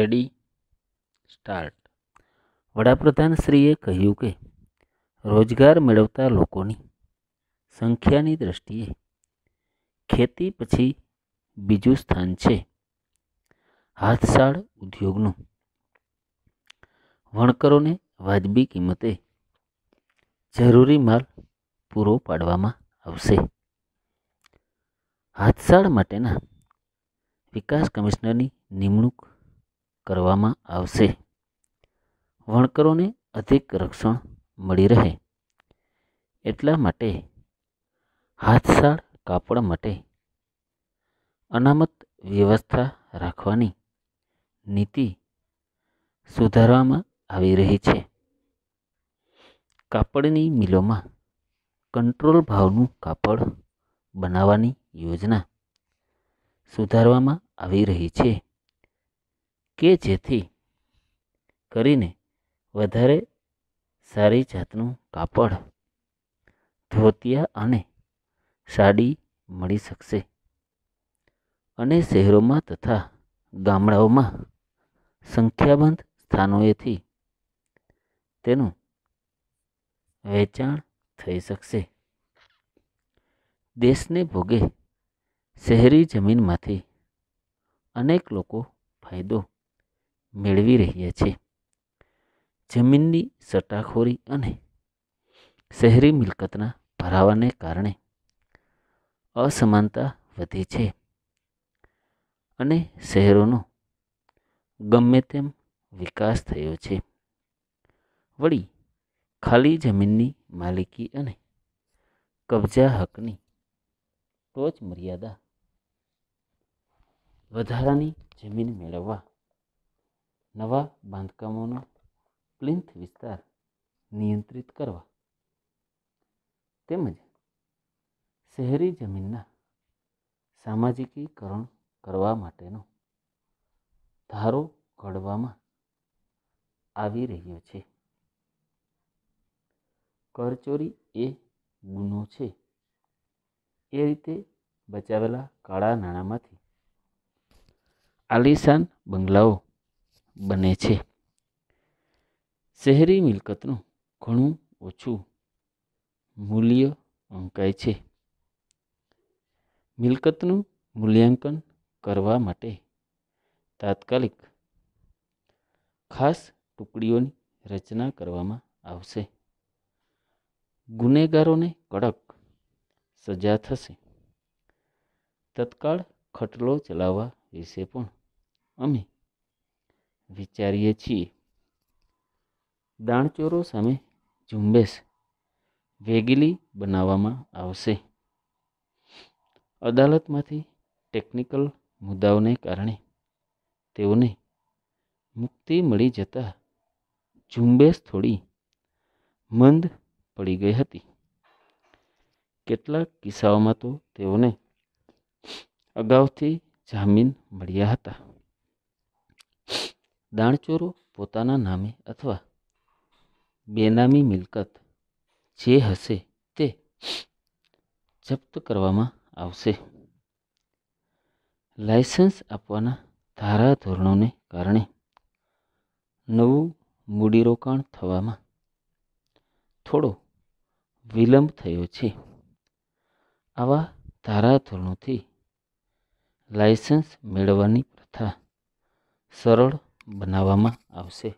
ready start વડાપ્રધાન શ્રીએ કહ્યું કે રોજગાર મેળવતા લોકોની સંખ્યાની દ્રષ્ટિએ ખેતી પછી બીજું સ્થાન છે હાથસાળ ઉદ્યોગનું વણકરોને વાજબી કિંમતે જરૂરી માલ પૂરો પાડવામાં આવશે હાથશાળ માટેના વિકાસ કમિશનરની નિમણૂક કરવામાં આવશે વણકરોને અધિક રક્ષણ મળી રહે એટલા માટે હાથસાળ કાપડ માટે અનામત વ્યવસ્થા રાખવાની નીતિ સુધારવામાં આવી રહી છે કાપડની મિલોમાં કંટ્રોલ ભાવનું કાપડ બનાવવાની યોજના સુધારવામાં આવી રહી છે કે જેથી કરીને વધારે સારી જાતનું કાપડ ધોતિયા અને સાડી મળી શકશે અને શહેરોમાં તથા ગામડાઓમાં સંખ્યાબંધ સ્થાનોએથી તેનું વેચાણ થઈ શકશે દેશને ભોગે શહેરી જમીનમાંથી અનેક લોકો ફાયદો મેળવી રહ્યા છે જમીનની સટ્ટાખોરી અને શહેરી મિલકતના ભરાવાને કારણે અસમાનતા વધી છે અને શહેરોનો ગમે તેમ વિકાસ થયો છે વળી ખાલી જમીનની માલિકી અને કબજા હકની ટોચ મર્યાદા વધારાની જમીન મેળવવા નવા બાંધકામોનો પ્લિન્થ વિસ્તાર નિયંત્રિત કરવા તેમજ શહેરી જમીનના સામાજિકીકરણ કરવા માટેનો ધારો ઘડવામાં આવી રહ્યો છે કરચોરી એ ગુનો છે એ રીતે બચાવેલા કાળા નાણાંમાંથી આલીશાન બંગલાઓ બને છે શહેરી મિલકતનું ઘણું ઓછું મૂલ્ય અંકાય છે મિલકતનું મૂલ્યાંકન કરવા માટે તાત્કાલિક ખાસ ટુકડીઓની રચના કરવામાં આવશે ગુનેગારોને કડક સજા થશે તત્કાળ ખટલો ચલાવવા વિશે પણ અમે વિચારીએ છીએ દાણચોરો સામે ઝુંબેશ વેગીલી બનાવવામાં આવશે અદાલતમાંથી ટેકનિકલ મુદ્દાઓને કારણે તેઓને મુક્તિ મળી જતા ઝુંબેશ થોડી મંદ પડી ગઈ હતી કેટલાક કિસ્સાઓમાં તો તેઓને અગાઉથી જામીન મળ્યા હતા દાણચોરો પોતાના નામે અથવા બેનામી મિલકત જે હશે તે જપ્ત કરવામાં આવશે લાયસન્સ આપવાના ધારાધોરણોને કારણે નવું મૂડીરોકાણ થવામાં થોડો વિલંબ થયો છે આવા ધારાધોરણોથી લાયસન્સ મેળવવાની પ્રથા સરળ બનાવવામાં આવશે